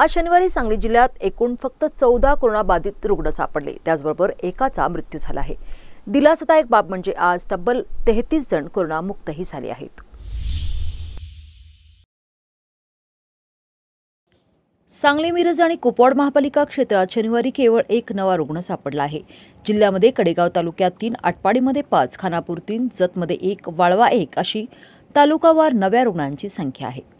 आज शनिवारी सांगली जिल्ह्यात एकूण फक्त चौदा कोरोनाबाधित रुग्ण सापडले त्याचबरोबर एकाचा मृत्यू झाला आहे दिलासदायक बाब म्हणजे आज तब्बल तेहतीस जण कोरोनामुक्तही झाले आहेत सांगली मिरज आणि कुपवाड महापालिका क्षेत्रात शनिवारी केवळ एक नवा रुग्ण सापडला आहे जिल्ह्यामध्ये कडेगाव तालुक्यात तीन आटपाडीमध्ये पाच खानापूर तीन जतमध्ये एक वाळवा एक अशी तालुकावार नव्या रुग्णांची संख्या आहे